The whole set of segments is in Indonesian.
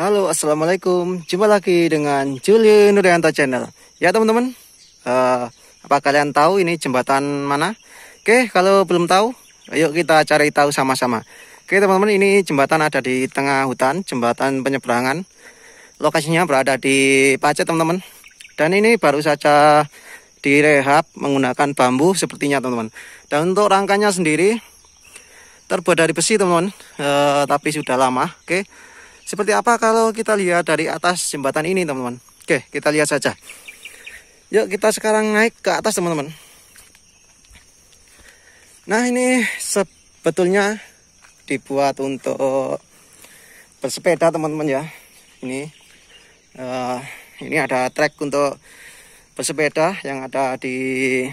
Halo Assalamualaikum Jumpa lagi dengan Julio Nurianto Channel Ya teman-teman uh, Apa kalian tahu ini jembatan mana? Oke kalau belum tahu Yuk kita cari tahu sama-sama Oke teman-teman ini jembatan ada di tengah hutan Jembatan penyeberangan Lokasinya berada di Pacet teman-teman. Dan ini baru saja direhab menggunakan bambu sepertinya teman-teman. Dan untuk rangkanya sendiri terbuat dari besi teman-teman, e, tapi sudah lama. Oke, seperti apa kalau kita lihat dari atas jembatan ini teman-teman? Oke, kita lihat saja. Yuk kita sekarang naik ke atas teman-teman. Nah ini sebetulnya dibuat untuk bersepeda teman-teman ya. Ini uh, ini ada trek untuk bersepeda yang ada di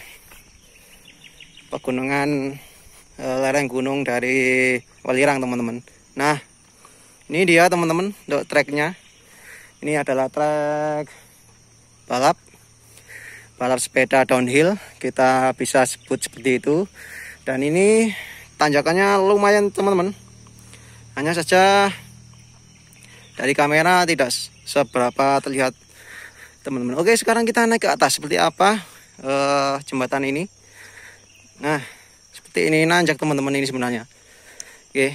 pegunungan uh, lereng gunung dari Walirang teman-teman nah ini dia teman-teman untuk treknya ini adalah trek balap balap sepeda downhill kita bisa sebut seperti itu dan ini tanjakannya lumayan teman-teman hanya saja dari kamera tidak seberapa terlihat teman-teman oke sekarang kita naik ke atas seperti apa uh, jembatan ini nah seperti ini nanjak teman-teman ini sebenarnya oke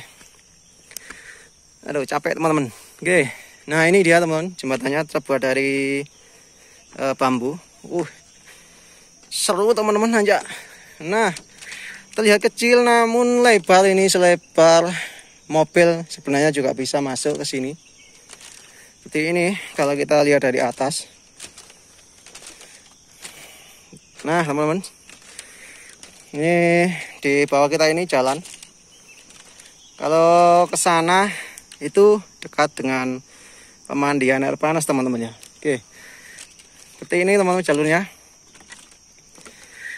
aduh capek teman-teman oke nah ini dia teman teman jembatannya terbuat dari uh, bambu uh seru teman-teman nanjak nah terlihat kecil namun lebar ini selebar mobil sebenarnya juga bisa masuk ke sini seperti ini kalau kita lihat dari atas nah teman-teman ini di bawah kita ini jalan kalau ke sana itu dekat dengan pemandian air panas teman-teman ya oke seperti ini teman-teman jalurnya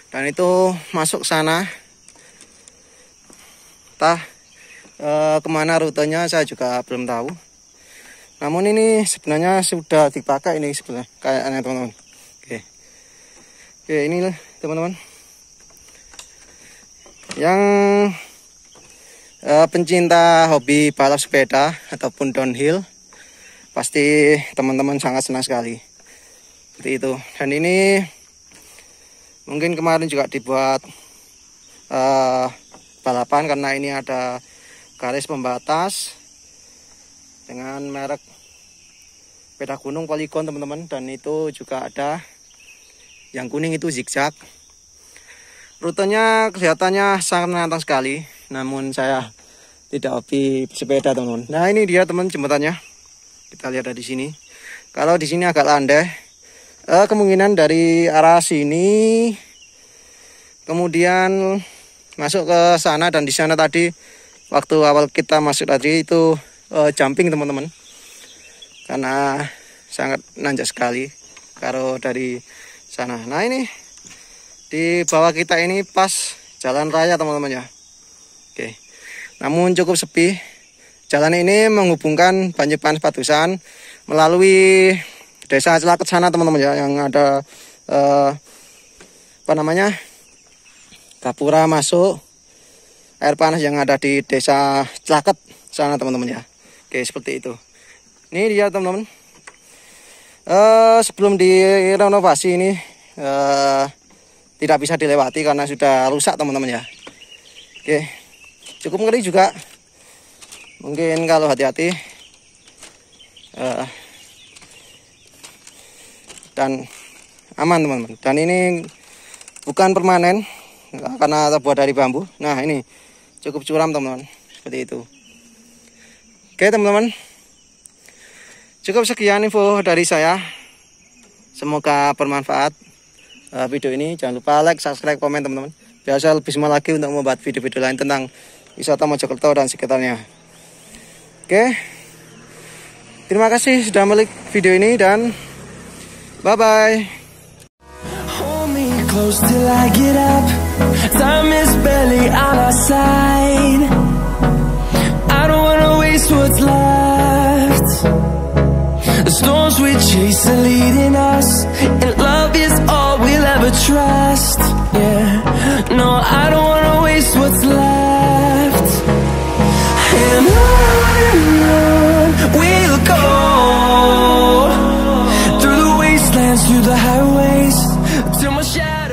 dan itu masuk sana entah eh, kemana rutenya saya juga belum tahu namun ini sebenarnya sudah dipakai ini sebenarnya kayaknya teman-teman oke oke ini teman-teman yang uh, pencinta hobi balap sepeda ataupun downhill pasti teman-teman sangat senang sekali seperti itu dan ini mungkin kemarin juga dibuat uh, balapan karena ini ada garis pembatas dengan merek peda gunung polygon teman-teman dan itu juga ada yang kuning itu zigzag rutenya kelihatannya sangat menantang sekali namun saya tidak hobi sepeda teman-teman nah ini dia teman jembatannya kita lihat di sini kalau di sini agak landai eh, kemungkinan dari arah sini kemudian masuk ke sana dan di sana tadi waktu awal kita masuk tadi itu uh, jumping teman-teman karena sangat nanjak sekali kalau dari sana nah ini di bawah kita ini pas jalan raya teman-teman ya oke namun cukup sepi jalan ini menghubungkan panas Patusan melalui desa Celaket sana teman-teman ya yang ada uh, apa namanya Kapura masuk air panas yang ada di desa Celaket sana teman-teman ya Oke, seperti itu. Ini dia teman-teman. Uh, sebelum direnovasi ini uh, tidak bisa dilewati karena sudah rusak teman-teman ya. Oke, cukup ngeri juga. Mungkin kalau hati-hati uh, dan aman teman-teman. Dan ini bukan permanen karena terbuat dari bambu. Nah ini cukup curam teman-teman seperti itu. Oke teman-teman Cukup sekian info dari saya Semoga bermanfaat uh, video ini Jangan lupa like, subscribe, komen teman-teman Biar saya lebih semua lagi untuk membuat video-video lain Tentang wisata Mojokerto dan sekitarnya Oke Terima kasih sudah melihat video ini Dan bye-bye erase what's left The storms we chase are leading us And love is all we'll ever trust Yeah, no, I don't wanna waste what's left And on we'll go Through the wastelands, through the highways Till my shadow